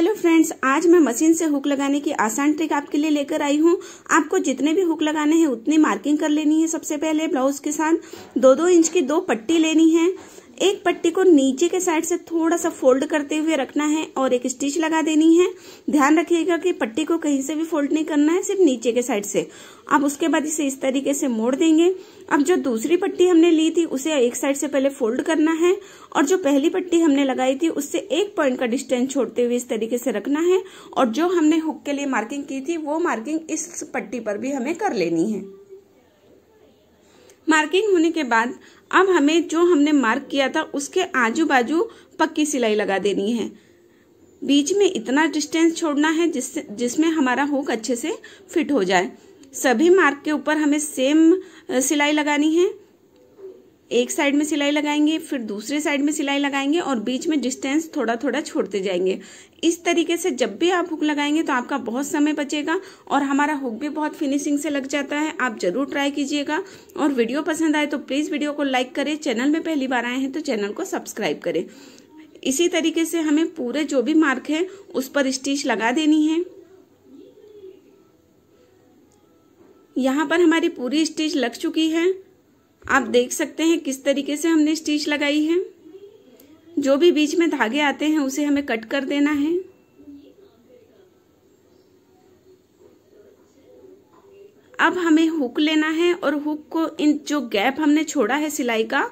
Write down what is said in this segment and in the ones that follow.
hello friends आज मैं machine से हुक लगाने की आसान ट्रिक आपके लिए लेकर आई हूँ आपको जितने भी हुक लगाने हैं उतनी मार्किंग कर लेनी है सबसे पहले ब्लाउज के साथ दो दो इंच की दो पट्टी लेनी है एक पट्टी को नीचे के साइड से थोड़ा सा फोल्ड करते हुए रखना है और एक स्टिच लगा देनी है ध्यान रखिएगा कि पट्टी को कहीं से भी फोल्ड नहीं करना है सिर्फ नीचे के साइड से अब उसके बाद इसे इस तरीके से मोड़ देंगे अब जो दूसरी पट्टी हमने ली थी उसे एक साइड से पहले फोल्ड करना है और जो पहली पट्टी हमने लगाई थी उससे एक पॉइंट का डिस्टेंस छोड़ते हुए इस तरीके से रखना है और जो हमने हुक के लिए मार्किंग की थी वो मार्किंग इस पट्टी पर भी हमें कर लेनी है मार्किंग होने के बाद अब हमें जो हमने मार्क किया था उसके आजू बाजू पक्की सिलाई लगा देनी है बीच में इतना डिस्टेंस छोड़ना है जिस जिसमें हमारा हुक अच्छे से फिट हो जाए सभी मार्क के ऊपर हमें सेम सिलाई लगानी है एक साइड में सिलाई लगाएंगे फिर दूसरे साइड में सिलाई लगाएंगे और बीच में डिस्टेंस थोड़ा थोड़ा छोड़ते जाएंगे इस तरीके से जब भी आप हुक लगाएंगे तो आपका बहुत समय बचेगा और हमारा हुक भी बहुत फिनिशिंग से लग जाता है आप जरूर ट्राई कीजिएगा और वीडियो पसंद आए तो प्लीज़ वीडियो को लाइक करें चैनल में पहली बार आए हैं तो चैनल को सब्सक्राइब करें इसी तरीके से हमें पूरे जो भी मार्क है उस पर स्टिच लगा देनी है यहाँ पर हमारी पूरी स्टिच लग चुकी है आप देख सकते हैं किस तरीके से हमने स्टिच लगाई है जो भी बीच में धागे आते हैं उसे हमें कट कर देना है अब हमें हुक लेना है और हुक को इन जो गैप हमने छोड़ा है सिलाई का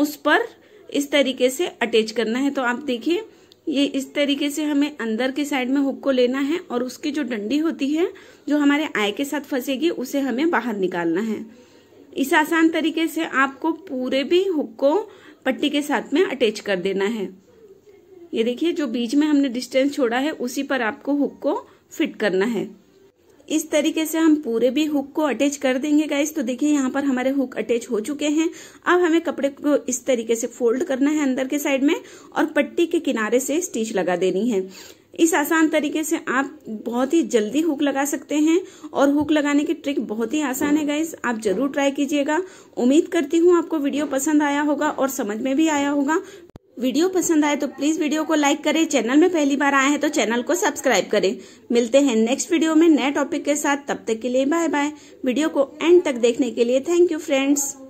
उस पर इस तरीके से अटैच करना है तो आप देखिए ये इस तरीके से हमें अंदर के साइड में हुक को लेना है और उसकी जो डंडी होती है जो हमारे आय के साथ फंसेगी उसे हमें बाहर निकालना है इस आसान तरीके से आपको पूरे भी हुक को पट्टी के साथ में अटैच कर देना है ये देखिए जो बीच में हमने डिस्टेंस छोड़ा है उसी पर आपको हुक को फिट करना है इस तरीके से हम पूरे भी हुक को अटैच कर देंगे गाइस तो देखिए यहाँ पर हमारे हुक अटैच हो चुके हैं अब हमें कपड़े को इस तरीके से फोल्ड करना है अंदर के साइड में और पट्टी के किनारे से स्टिच लगा देनी है इस आसान तरीके से आप बहुत ही जल्दी हुक लगा सकते हैं और हुक लगाने की ट्रिक बहुत ही आसान है गाइस आप जरूर ट्राई कीजिएगा उम्मीद करती हूँ आपको वीडियो पसंद आया होगा और समझ में भी आया होगा वीडियो पसंद आए तो प्लीज वीडियो को लाइक करें चैनल में पहली बार आए हैं तो चैनल को सब्सक्राइब करें मिलते हैं नेक्स्ट वीडियो में नए टॉपिक के साथ तब तक के लिए बाय बाय वीडियो को एंड तक देखने के लिए थैंक यू फ्रेंड्स